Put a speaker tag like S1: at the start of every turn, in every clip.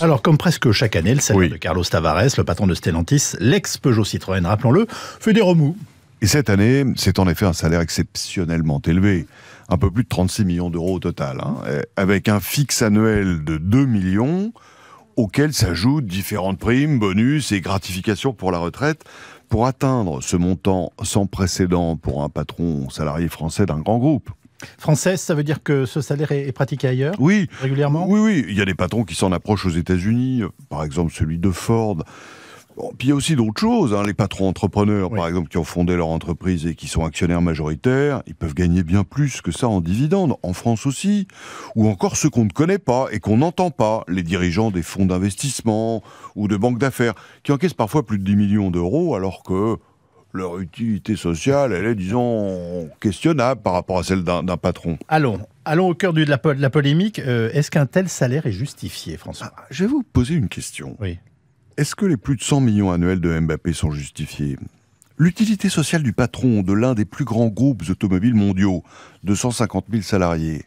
S1: Alors, comme presque chaque année, le salaire de Carlos Tavares, le patron de Stellantis, l'ex-Peugeot Citroën, rappelons-le, fait des remous.
S2: Et cette année, c'est en effet un salaire exceptionnellement élevé, un peu plus de 36 millions d'euros au total, hein. eh, avec un fixe annuel de 2 millions, auquel s'ajoutent différentes primes, bonus et gratifications pour la retraite. Pour atteindre ce montant sans précédent pour un patron salarié français d'un grand groupe.
S1: Française, ça veut dire que ce salaire est, pratiqué ailleurs
S2: Oui. Régulièrement Oui, oui. Il y a des patrons qui s'en approchent aux États-Unis, par exemple celui de Ford. puis il y a aussi d'autres choses. Hein. Les patrons entrepreneurs, par exemple, qui ont fondé leur entreprise et qui sont actionnaires majoritaires, ils peuvent gagner bien plus que ça en dividendes, en France aussi. Ou encore ceux qu'on ne connaît pas et qu'on n'entend pas, les dirigeants des fonds d'investissement ou de banques d'affaires, qui encaissent parfois plus de 10 millions d'euros alors que leur utilité sociale, elle est, disons, questionnable par rapport à celle d'un patron.
S1: Allons, allons au cœur de la, polémique. Euh, est-ce qu'un tel salaire est justifié, François ah,
S2: Je vais vous poser une question. Oui. Est-ce que les plus de 100 millions annuels de Mbappé sont justifiés L'utilité sociale du patron de l'un des plus grands groupes automobiles mondiaux, de 150 000 salariés,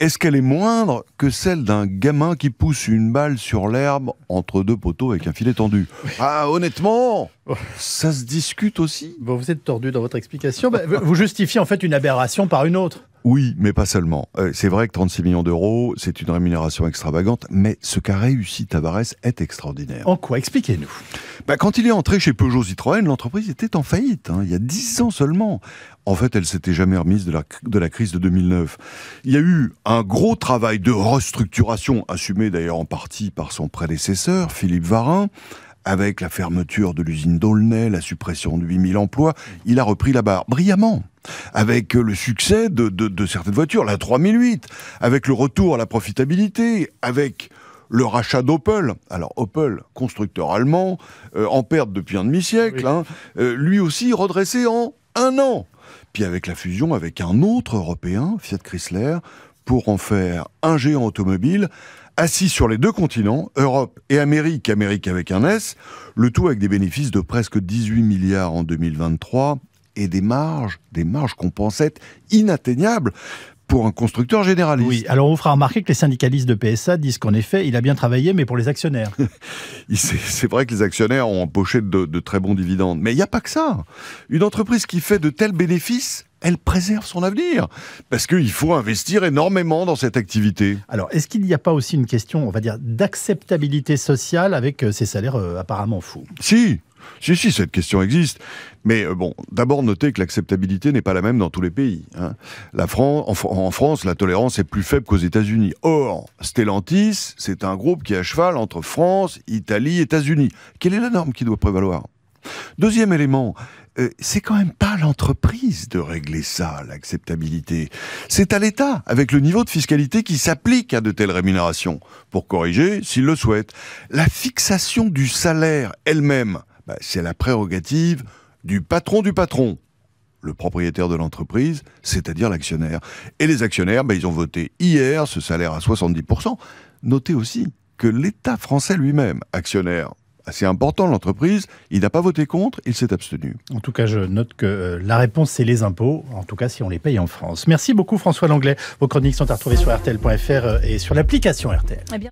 S2: est-ce qu'elle est moindre que celle d'un gamin qui pousse une balle sur l'herbe entre deux poteaux avec un filet tendu Ah, honnêtement Ça se
S1: discute aussi Bon, vous êtes tordu dans votre explication. Bah, vous justifiez en fait une aberration par une autre.
S2: Oui, mais pas seulement. Euh, c'est vrai que 36 millions d'euros, c'est une rémunération extravagante, mais ce qu'a réussi Tavares est extraordinaire. En quoi Expliquez-nous. Bah, quand il est entré chez Peugeot Citroën, l'entreprise était en faillite, hein, il y a 10 ans seulement. En fait, elle s'était jamais remise de la, de la crise de 2009. Il y a eu un gros travail de restructuration, assumé d'ailleurs en partie par son prédécesseur, Philippe Varin avec la fermeture de l'usine d'Aulnay, la suppression de 8000 emplois, il a repris la barre, brillamment, avec le succès de, certaines voitures, la 3008, avec le retour à la profitabilité, avec le rachat d'Opel. Alors Opel, constructeur allemand, euh, en perte depuis un demi-siècle, hein, euh, lui aussi redressé en un an. Puis avec la fusion avec un autre Européen, Fiat Chrysler, pour en faire un géant automobile, assis sur les deux continents, Europe et Amérique, Amérique avec un S, le tout avec des bénéfices de presque 18 milliards en 2023 et des marges, des marges qu'on pensait inatteignables pour un constructeur généraliste. Oui, alors on vous fera remarquer que les syndicalistes de PSA disent qu'en effet, il a bien travaillé, mais pour les actionnaires. c'est vrai que les actionnaires ont empoché de, très bons dividendes, mais il n'y a pas que ça. Une entreprise qui fait de tels bénéfices, elle préserve son avenir. Parce qu'il faut investir énormément dans cette activité.
S1: Alors, est-ce qu'il n'y a pas aussi une question, on va dire, d'acceptabilité sociale avec euh, ces salaires euh, apparemment fous
S2: Si, si, si, cette question existe. Mais euh, bon, d'abord notez que l'acceptabilité n'est pas la même dans tous les pays. Hein. en, France, la tolérance est plus faible qu'aux États-Unis. Or, Stellantis, c'est un groupe qui a à cheval entre France, Italie, États-Unis. Quelle est la norme qui doit prévaloir Deuxième élément, euh, c'est quand même pas l'entreprise de régler ça, l'acceptabilité. C'est à l'État, avec le niveau de fiscalité qui s'applique à de telles rémunérations, pour corriger s'il le souhaite. La fixation du salaire elle-même, bah, c'est la prérogative du patron du patron, le propriétaire de l'entreprise, c'est-à-dire l'actionnaire. Et les actionnaires, bah, ils ont voté hier ce salaire à 70%. Notez aussi que l'État français lui-même, actionnaire assez important de l'entreprise, il n'a pas voté contre, il s'est abstenu.
S1: En tout cas, je note que euh, la réponse, c'est les impôts, en tout cas si on les paye en France. Merci beaucoup François Langlais. Vos chroniques sont à retrouver sur RTL.fr euh, et sur l'application RTL. Eh